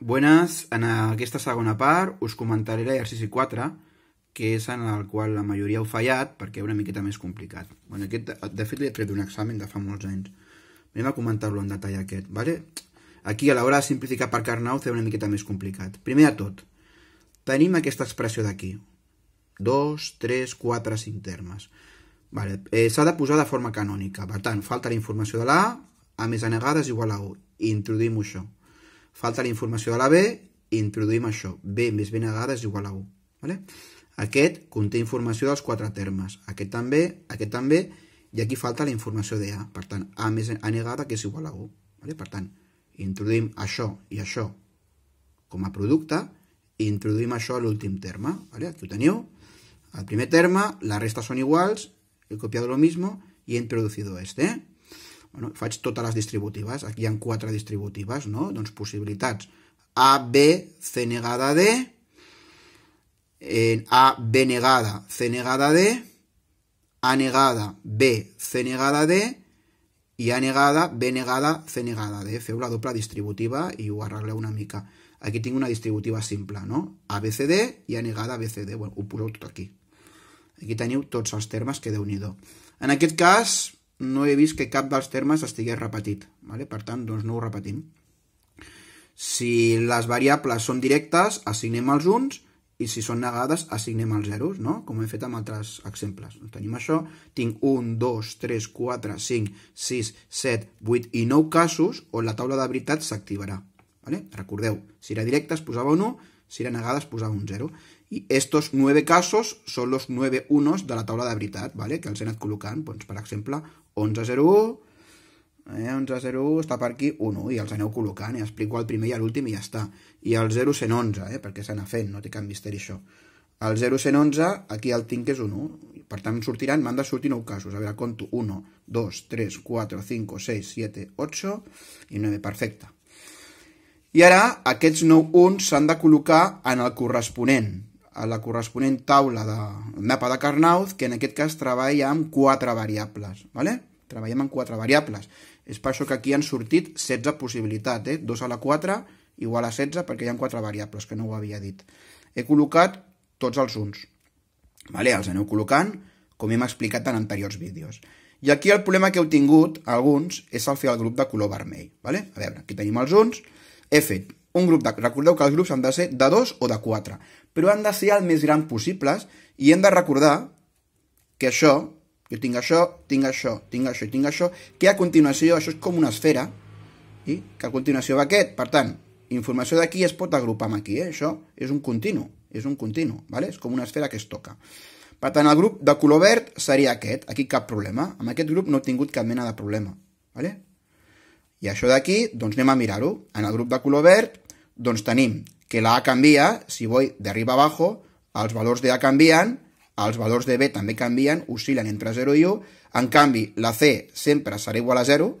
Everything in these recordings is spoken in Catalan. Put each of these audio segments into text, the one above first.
Buenas, en aquesta segona part us comentaré l'exercici 4, que és en el qual la majoria heu fallat perquè és una miqueta més complicat. Bueno, aquest, de fet, l'he tret d'un examen de fa molts anys. Anem a comentar-lo en detall aquest, ¿vale? Aquí, a l'hora de simplificar per Carnau, és una miqueta més complicat. Primer de tot, tenim aquesta expressió d'aquí. 2, 3, 4, 5 termes. Vale. Eh, S'ha de posar de forma canònica. Per tant, falta la informació de la A, A més a negades igual a 1. I introduïm això. Falta la informació de la B i introduïm això. B més B negada és igual a 1. Vale? Aquest conté informació dels quatre termes. Aquest també, aquest també, i aquí falta la informació de A. Per tant, A més A negada que és igual a 1. Vale? Per tant, introduïm això i això com a producte i introduïm això a l'últim terme. Vale? Aquí ho teniu. El primer terme, la resta són iguals, he copiat lo mismo i he introducido este. eh? bueno, faig totes les distributives, aquí hi ha quatre distributives, no? Doncs possibilitats. A, B, C negada D, en eh, A, B negada, C negada D, A negada, B, C negada D, i A negada, B negada, C negada D. Feu la doble distributiva i ho arregleu una mica. Aquí tinc una distributiva simple, no? A, B, C, D, i A negada D. Bueno, ho poseu tot aquí. Aquí teniu tots els termes que déu nhi En aquest cas, no he vist que cap dels termes estigués repetit. Vale? Per tant, doncs no ho repetim. Si les variables són directes, assignem els uns, i si són negades, assignem els zeros, no? com hem fet amb altres exemples. Doncs tenim això, tinc 1, 2, 3, 4, 5, 6, 7, 8 i 9 casos on la taula de veritat s'activarà. Vale? Recordeu, si era directa es posava un 1, si era negada es posava un 0. I estos nueve casos són los nueve unos de la taula de veritat, ¿vale? que els he anat col·locant, doncs, per exemple, 1101, eh, 1101 està per aquí, 1, i els aneu col·locant, i explico el primer i l'últim i ja està. I el 11, eh, perquè s'ha anat fent, no té cap misteri això. El 0111, aquí el tinc que és un 1, per tant sortiran, m'han de sortir 9 casos, a veure, conto 1, 2, 3, 4, 5, 6, 7, 8 i 9, perfecte. I ara aquests 9 uns s'han de col·locar en el corresponent, a la corresponent taula del mapa de Carnouth, que en aquest cas treballa amb quatre variables, ¿vale? treballem amb quatre variables. És per això que aquí han sortit 16 possibilitats, eh? 2 a la 4 igual a 16, perquè hi ha quatre variables, que no ho havia dit. He col·locat tots els uns. Vale? Els aneu col·locant, com hem explicat en anteriors vídeos. I aquí el problema que heu tingut, alguns, és al fer el grup de color vermell. Vale? A veure, aquí tenim els uns. He fet un grup de... Recordeu que els grups han de ser de dos o de quatre, però han de ser el més gran possibles i hem de recordar que això, jo tinc això, tinc això, tinc això i tinc això, que a continuació això és com una esfera i que a continuació va aquest. Per tant, informació d'aquí es pot agrupar amb aquí, eh? això és un continu, és un continu, ¿vale? és com una esfera que es toca. Per tant, el grup de color verd seria aquest, aquí cap problema. Amb aquest grup no he tingut cap mena de problema. ¿vale? I això d'aquí, doncs anem a mirar-ho. En el grup de color verd, doncs tenim que la A canvia, si voy de arriba abajo, els valors de A canvien, els valors de B també canvien, oscil·len entre 0 i 1, en canvi, la C sempre serà igual a 0,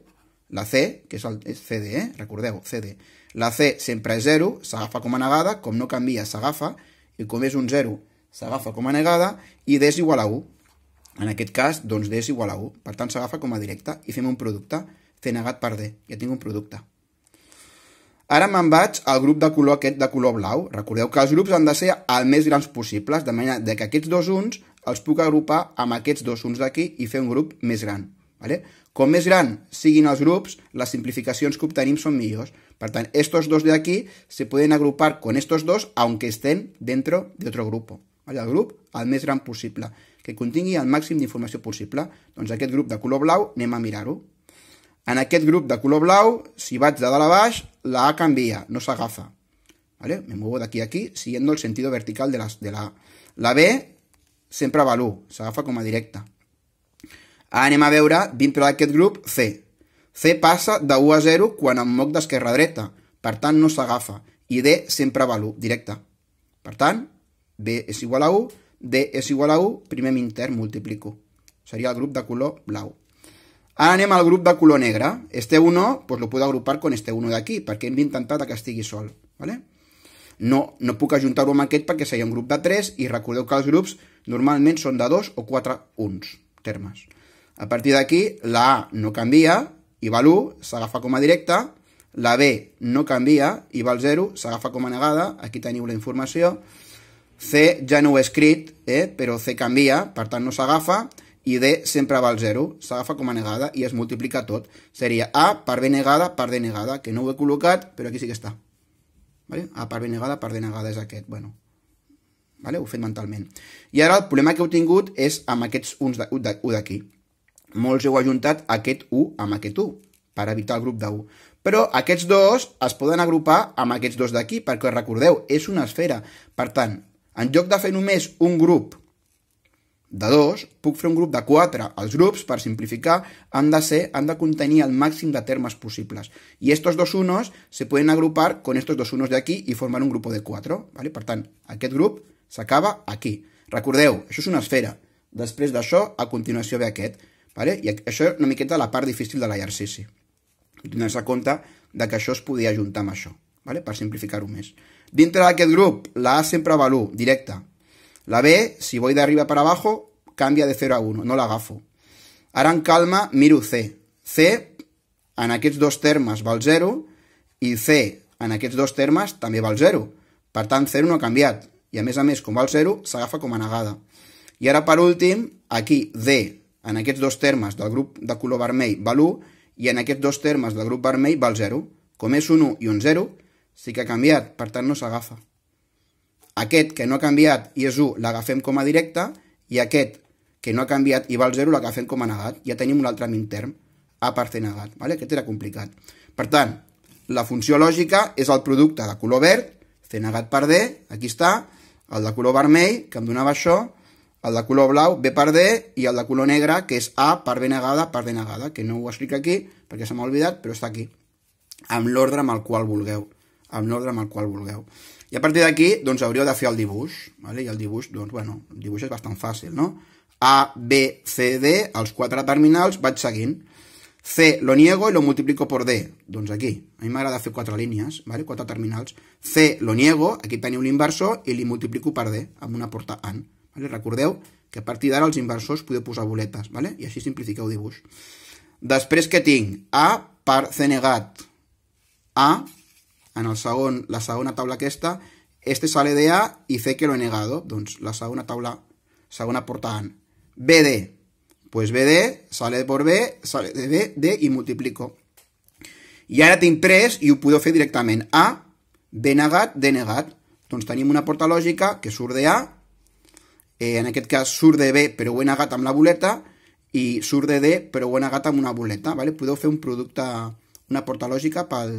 la C, que és el és CD, eh? recordeu, CD, la C sempre és 0, s'agafa com a negada, com no canvia s'agafa, i com és un 0 s'agafa com a negada, i D és igual a 1. En aquest cas, doncs D és igual a 1, per tant s'agafa com a directa, i fem un producte fer negat D. Ja tinc un producte. Ara me'n vaig al grup de color aquest de color blau. Recordeu que els grups han de ser el més grans possibles, de manera de que aquests dos uns els puc agrupar amb aquests dos uns d'aquí i fer un grup més gran. ¿vale? Com més gran siguin els grups, les simplificacions que obtenim són millors. Per tant, estos dos de aquí se poden agrupar con estos dos, aunque estén dentro de otro grupo. ¿vale? El grup el més gran possible, que contingui el màxim d'informació possible. Doncs aquest grup de color blau anem a mirar-ho. En aquest grup de color blau, si vaig de dalt a baix, la A canvia, no s'agafa. ¿Vale? Me muevo de aquí a aquí, siguiendo el sentido vertical de, la, de la A. La B sempre va l'1, s'agafa com a directa. Ara anem a veure, dintre d'aquest grup, C. C passa de 1 a 0 quan em moc d'esquerra a dreta, per tant no s'agafa, i D sempre va l'1, directa. Per tant, B és igual a 1, D és igual a 1, primer m'inter multiplico. Seria el grup de color blau. Ara anem al grup de color negre. Este 1 pues, lo puc agrupar con este 1 d'aquí, perquè hem intentat que estigui sol. ¿vale? No, no puc ajuntar-ho amb aquest perquè seria un grup de 3 i recordeu que els grups normalment són de 2 o 4 uns termes. A partir d'aquí, la A no canvia i val 1, s'agafa com a directa, la B no canvia i val 0, s'agafa com a negada, aquí teniu la informació, C ja no ho he escrit, eh? però C canvia, per tant no s'agafa, i D sempre val 0, s'agafa com a negada i es multiplica tot. Seria A per B negada per D negada, que no ho he col·locat, però aquí sí que està. Vale? A per B negada per D negada és aquest, bueno. Vale? Ho he fet mentalment. I ara el problema que heu tingut és amb aquests uns d'aquí. Molts heu ajuntat aquest 1 amb aquest 1, per evitar el grup de 1. Però aquests dos es poden agrupar amb aquests dos d'aquí, perquè recordeu, és una esfera. Per tant, en lloc de fer només un grup de dos, puc fer un grup de quatre. Els grups, per simplificar, han de ser, han de contenir el màxim de termes possibles. I estos dos unos se pueden agrupar con estos dos unos de aquí i formar un grup de quatre. ¿vale? Per tant, aquest grup s'acaba aquí. Recordeu, això és una esfera. Després d'això, a continuació ve aquest. ¿vale? I això és una miqueta la part difícil de l'exercici. Donar-se compte de que això es podia juntar amb això, ¿vale? per simplificar-ho més. Dintre d'aquest grup, la A sempre val 1, directa, la B, si voy de arriba para abajo, cambia de 0 a 1, no la agafo. Ara en calma miro C. C, en aquests dos termes val 0, i C, en aquests dos termes, també val 0. Per tant, 0 no ha canviat. I a més a més, com val 0, s'agafa com a negada. I ara, per últim, aquí, D, en aquests dos termes del grup de color vermell val 1, i en aquests dos termes del grup vermell val 0. Com és un 1 i un 0, sí que ha canviat, per tant no s'agafa. Aquest que no ha canviat i és 1 l'agafem com a directe i aquest que no ha canviat i val 0 l'agafem com a negat. Ja tenim un altre minterm, a part fer negat. Vale? Aquest era complicat. Per tant, la funció lògica és el producte de color verd, C negat per D, aquí està, el de color vermell, que em donava això, el de color blau, B per D, i el de color negre, que és A per B negada per D negada, que no ho explico aquí perquè se m'ha oblidat, però està aquí, amb l'ordre amb el qual vulgueu, amb l'ordre amb el qual vulgueu. I a partir d'aquí, doncs, hauríeu de fer el dibuix, vale? i el dibuix, doncs, bueno, el dibuix és bastant fàcil, no? A, B, C, D, els quatre terminals, vaig seguint. C, lo niego i lo multiplico por D. Doncs aquí, a mi m'agrada fer quatre línies, vale? quatre terminals. C, lo niego, aquí teniu l'inversor, i li multiplico per D, amb una porta AND. Vale? Recordeu que a partir d'ara els inversors podeu posar boletes, vale? i així simplifiqueu dibuix. Després que tinc? A per C negat. A en el segon, la segona taula aquesta, este sale de A i C que lo he negado. Doncs la segona taula, segona porta BD. Pues BD sale por B, sale de B, D i multiplico. I ara tinc 3 i ho podeu fer directament. A, B negat, D negat. Doncs tenim una porta lògica que surt de A, eh, en aquest cas surt de B però ho he negat amb la boleta, i surt de D però ho he negat amb una boleta. Vale? Podeu fer un producte, una porta lògica pel,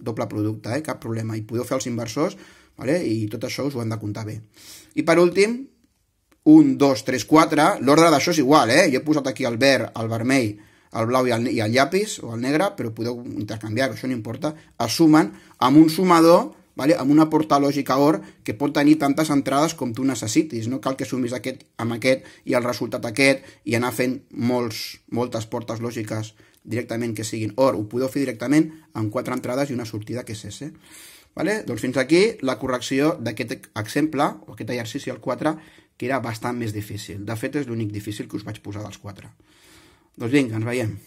doble producte, eh? cap problema. I podeu fer els inversors vale? i tot això us ho hem de comptar bé. I per últim, 1, 2, 3, 4, l'ordre d'això és igual, eh? jo he posat aquí el verd, el vermell, el blau i el, i el llapis o el negre, però podeu intercanviar, això no importa, es sumen amb un sumador vale? amb una porta lògica OR que pot tenir tantes entrades com tu necessitis. No cal que sumis aquest amb aquest i el resultat aquest i anar fent molts, moltes portes lògiques directament que siguin OR. Ho podeu fer directament amb quatre entrades i una sortida que és S. Vale? Doncs fins aquí la correcció d'aquest exemple, o aquest exercici, el 4, que era bastant més difícil. De fet, és l'únic difícil que us vaig posar dels 4. Doncs vinga, ens veiem.